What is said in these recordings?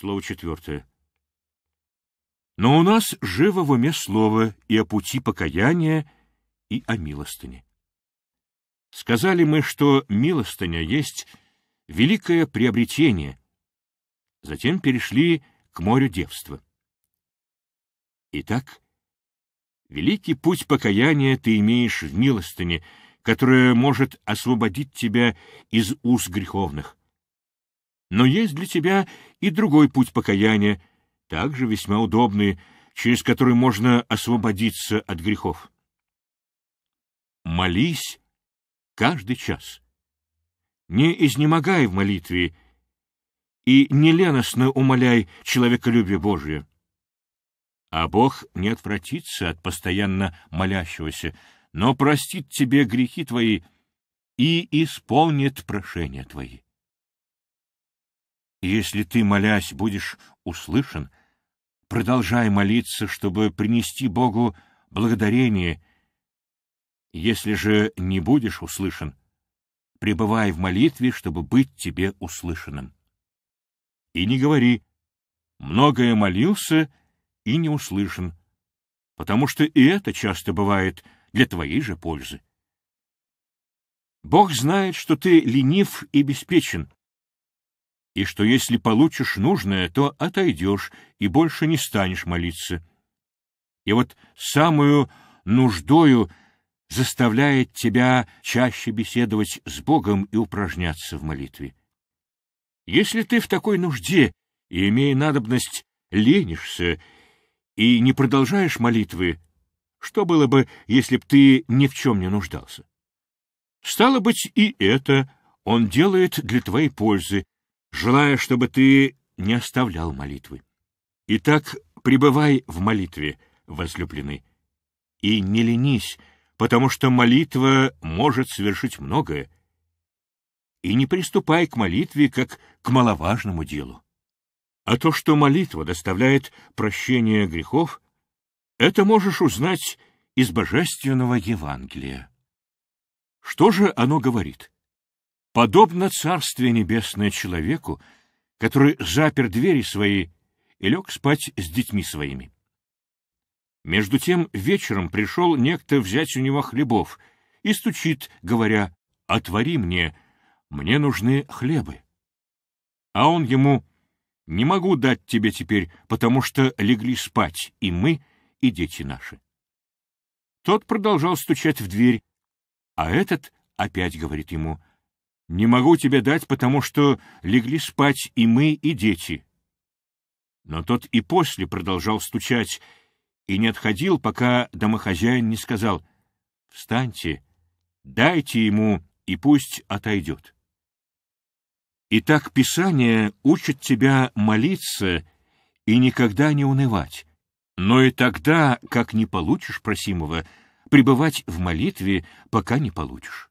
Слово четвертое. Но у нас живо в уме слово и о пути покаяния, и о милостыне. Сказали мы, что милостыня есть великое приобретение. Затем перешли к морю девства. Итак, великий путь покаяния ты имеешь в милостыне, которая может освободить тебя из уз греховных. Но есть для тебя и другой путь покаяния, также весьма удобный, через который можно освободиться от грехов. Молись каждый час. Не изнемогай в молитве и не леностно умоляй человеколюбие Божие. А Бог не отвратится от постоянно молящегося, но простит тебе грехи твои и исполнит прошения твои. Если ты, молясь, будешь услышан, продолжай молиться, чтобы принести Богу благодарение. Если же не будешь услышан, пребывай в молитве, чтобы быть тебе услышанным. И не говори «многое молился и не услышан», потому что и это часто бывает для твоей же пользы. Бог знает, что ты ленив и беспечен, и что если получишь нужное, то отойдешь и больше не станешь молиться. И вот самую нуждою заставляет тебя чаще беседовать с Богом и упражняться в молитве. Если ты в такой нужде и, имея надобность, ленишься и не продолжаешь молитвы, что было бы, если б ты ни в чем не нуждался? Стало быть, и это он делает для твоей пользы, желая, чтобы ты не оставлял молитвы. Итак, пребывай в молитве, возлюбленный, и не ленись, потому что молитва может совершить многое. И не приступай к молитве как к маловажному делу. А то, что молитва доставляет прощение грехов, это можешь узнать из Божественного Евангелия. Что же оно говорит? Подобно Царствие Небесное человеку, который запер двери свои и лег спать с детьми своими. Между тем вечером пришел некто взять у него хлебов и стучит, говоря, «Отвори мне, мне нужны хлебы». А он ему, «Не могу дать тебе теперь, потому что легли спать и мы, и дети наши». Тот продолжал стучать в дверь, а этот опять говорит ему, не могу тебе дать, потому что легли спать и мы, и дети. Но тот и после продолжал стучать и не отходил, пока домохозяин не сказал «Встаньте, дайте ему, и пусть отойдет». Итак, Писание учит тебя молиться и никогда не унывать, но и тогда, как не получишь просимого, пребывать в молитве, пока не получишь.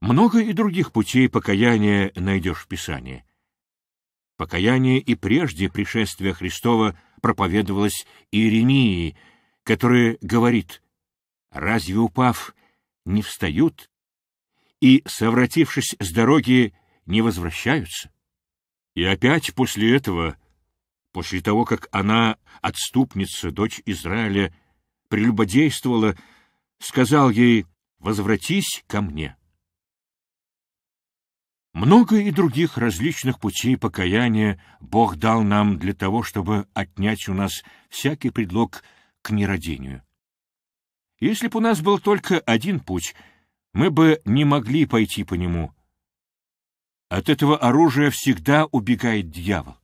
Много и других путей покаяния найдешь в Писании. Покаяние и прежде пришествия Христова проповедовалось Иеремии, который говорит «Разве упав, не встают? И, совратившись с дороги, не возвращаются?» И опять после этого, после того, как она, отступница, дочь Израиля, прелюбодействовала, сказал ей «Возвратись ко мне». Много и других различных путей покаяния Бог дал нам для того, чтобы отнять у нас всякий предлог к нерадению. Если бы у нас был только один путь, мы бы не могли пойти по нему. От этого оружия всегда убегает дьявол.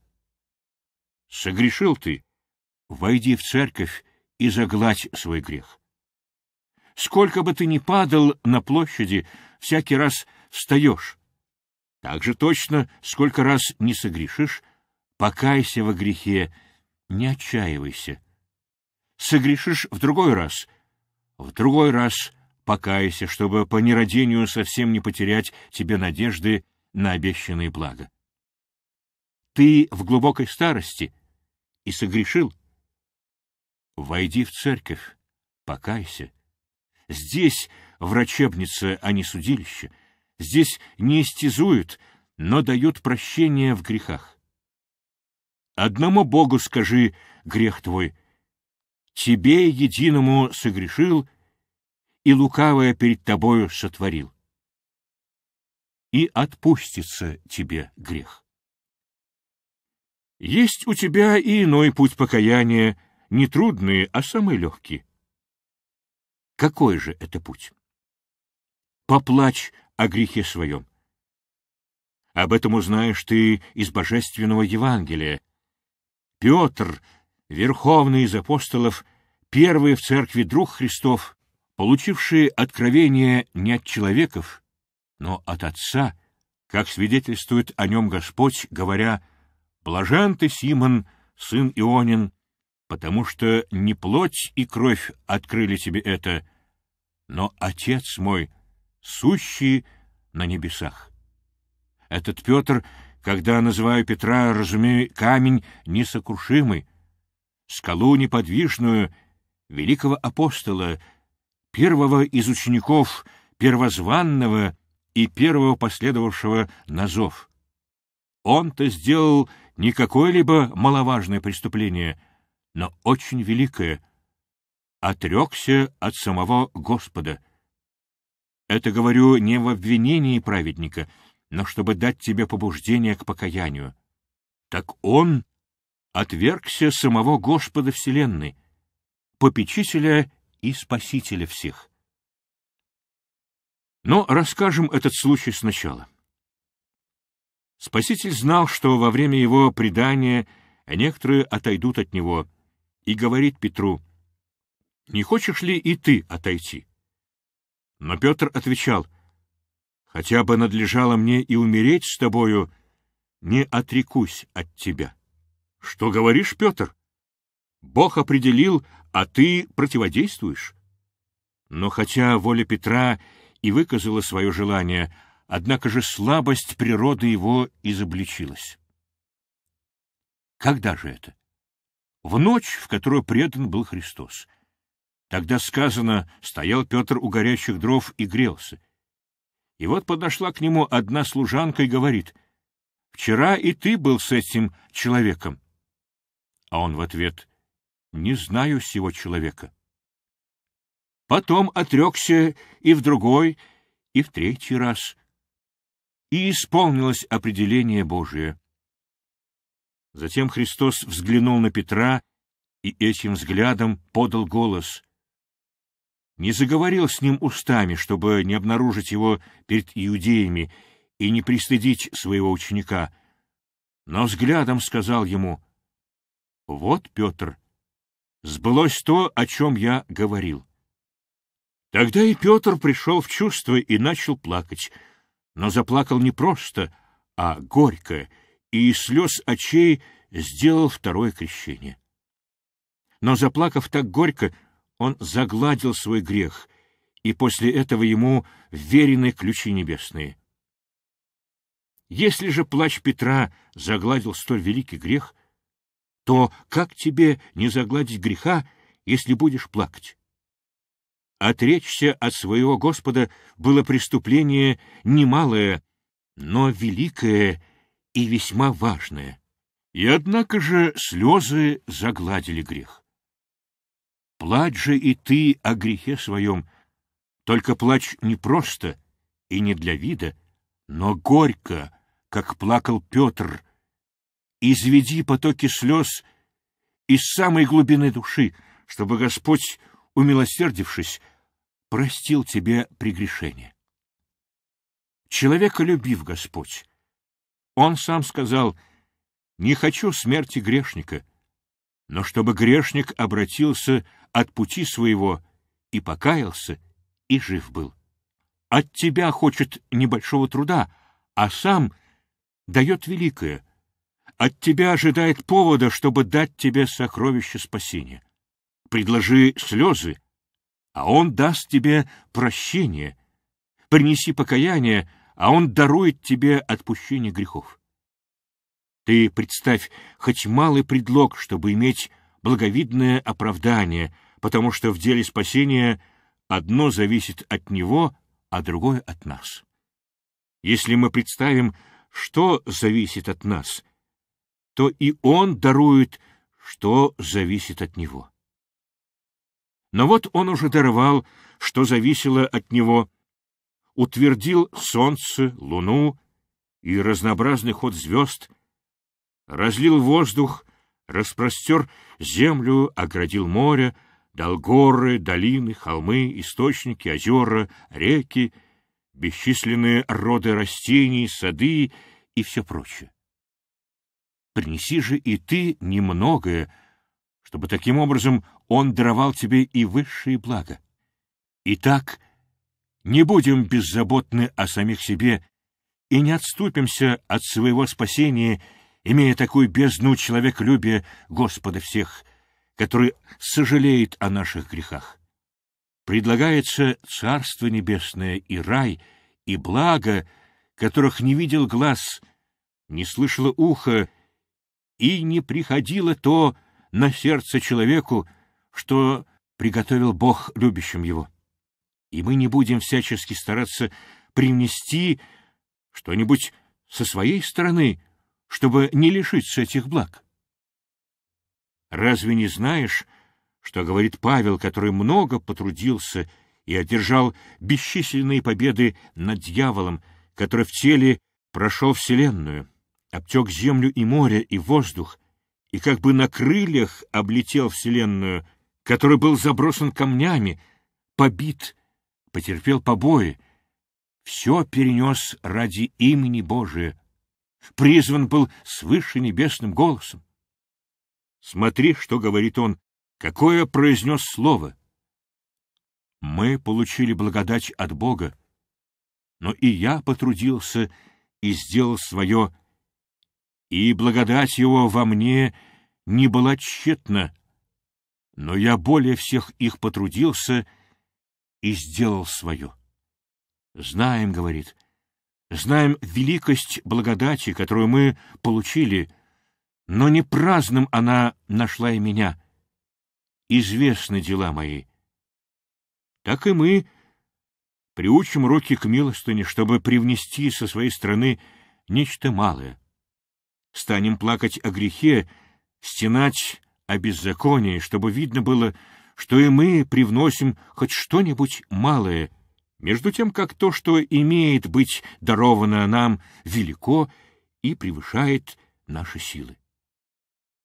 Согрешил ты, войди в церковь и загладь свой грех. Сколько бы ты ни падал на площади, всякий раз встаешь, так же точно, сколько раз не согрешишь, покайся во грехе, не отчаивайся. Согрешишь в другой раз, в другой раз покайся, чтобы по нерадению совсем не потерять тебе надежды на обещанные блага. Ты в глубокой старости и согрешил. Войди в церковь, покайся. Здесь врачебница, а не судилище — Здесь не истязуют, но дают прощение в грехах. Одному Богу скажи грех твой, тебе единому согрешил и лукавое перед тобою сотворил. И отпустится тебе грех. Есть у тебя и иной путь покаяния, не трудный, а самый легкий. Какой же это путь? Поплачь о грехе своем. Об этом узнаешь ты из Божественного Евангелия. Петр, верховный из апостолов, первый в церкви друг Христов, получивший откровение не от человеков, но от Отца, как свидетельствует о нем Господь, говоря «Блажен ты, Симон, сын Ионин, потому что не плоть и кровь открыли тебе это, но Отец мой — сущие на небесах. Этот Петр, когда называю Петра, разумею камень несокрушимый, скалу неподвижную, великого апостола, первого из учеников, первозванного и первого последовавшего назов, Он-то сделал не какое-либо маловажное преступление, но очень великое — отрекся от самого Господа — это говорю не в обвинении праведника, но чтобы дать тебе побуждение к покаянию. Так он отвергся самого Господа Вселенной, попечителя и спасителя всех. Но расскажем этот случай сначала. Спаситель знал, что во время его предания некоторые отойдут от него, и говорит Петру, «Не хочешь ли и ты отойти?» Но Петр отвечал, «Хотя бы надлежало мне и умереть с тобою, не отрекусь от тебя». «Что говоришь, Петр? Бог определил, а ты противодействуешь». Но хотя воля Петра и выказала свое желание, однако же слабость природы его изобличилась. Когда же это? В ночь, в которую предан был Христос — Тогда сказано, стоял Петр у горящих дров и грелся. И вот подошла к нему одна служанка и говорит, «Вчера и ты был с этим человеком». А он в ответ, «Не знаю сего человека». Потом отрекся и в другой, и в третий раз. И исполнилось определение Божие. Затем Христос взглянул на Петра и этим взглядом подал голос — не заговорил с ним устами, чтобы не обнаружить его перед иудеями и не пристыдить своего ученика, но взглядом сказал ему, «Вот, Петр, сбылось то, о чем я говорил». Тогда и Петр пришел в чувство и начал плакать, но заплакал не просто, а горько, и из слез очей сделал второе крещение. Но заплакав так горько, он загладил свой грех, и после этого ему верены ключи небесные. Если же плач Петра загладил столь великий грех, то как тебе не загладить греха, если будешь плакать? Отречься от своего Господа было преступление немалое, но великое и весьма важное. И однако же слезы загладили грех. Плачь же и ты о грехе своем, только плачь не просто и не для вида, но горько, как плакал Петр. Изведи потоки слез из самой глубины души, чтобы Господь, умилосердившись, простил тебе прегрешение. Человека любив Господь, Он сам сказал, «Не хочу смерти грешника, но чтобы грешник обратился от пути своего и покаялся, и жив был. От тебя хочет небольшого труда, а сам дает великое. От тебя ожидает повода, чтобы дать тебе сокровище спасения. Предложи слезы, а он даст тебе прощение. Принеси покаяние, а он дарует тебе отпущение грехов. Ты представь хоть малый предлог, чтобы иметь благовидное оправдание потому что в деле спасения одно зависит от Него, а другое от нас. Если мы представим, что зависит от нас, то и Он дарует, что зависит от Него. Но вот Он уже даровал, что зависело от Него, утвердил солнце, луну и разнообразный ход звезд, разлил воздух, распростер землю, оградил море, Долгоры, долины, холмы, источники, озера, реки, бесчисленные роды растений, сады и все прочее. Принеси же и ты немногое, чтобы таким образом он даровал тебе и высшие блага. Итак, не будем беззаботны о самих себе и не отступимся от своего спасения, имея такую бездну человеколюбия Господа всех — который сожалеет о наших грехах. Предлагается Царство Небесное и рай, и благо, которых не видел глаз, не слышало ухо, и не приходило то на сердце человеку, что приготовил Бог любящим его. И мы не будем всячески стараться привнести что-нибудь со своей стороны, чтобы не лишиться этих благ. Разве не знаешь, что говорит Павел, который много потрудился и одержал бесчисленные победы над дьяволом, который в теле прошел вселенную, обтек землю и море, и воздух, и как бы на крыльях облетел вселенную, который был забросан камнями, побит, потерпел побои, все перенес ради имени Божия, призван был свыше небесным голосом. Смотри, что говорит он. Какое произнес слово? Мы получили благодать от Бога, но и я потрудился и сделал свое, и благодать его во мне не была тщетна, но я более всех их потрудился и сделал свое. Знаем, — говорит, — знаем великость благодати, которую мы получили, но не праздным она нашла и меня. Известны дела мои. Так и мы приучим руки к милостыне, чтобы привнести со своей стороны нечто малое. Станем плакать о грехе, стенать о беззаконии, чтобы видно было, что и мы привносим хоть что-нибудь малое, между тем как то, что имеет быть даровано нам, велико и превышает наши силы.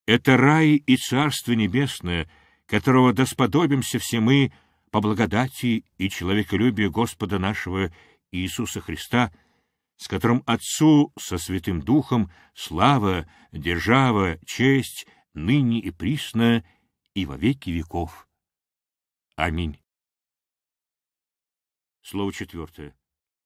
Это рай и царство небесное, которого досподобимся все мы по благодати и человеколюбию Господа нашего Иисуса Христа, с которым Отцу со Святым Духом слава, держава, честь ныне и присно и во веки веков. Аминь. Слово четвертое.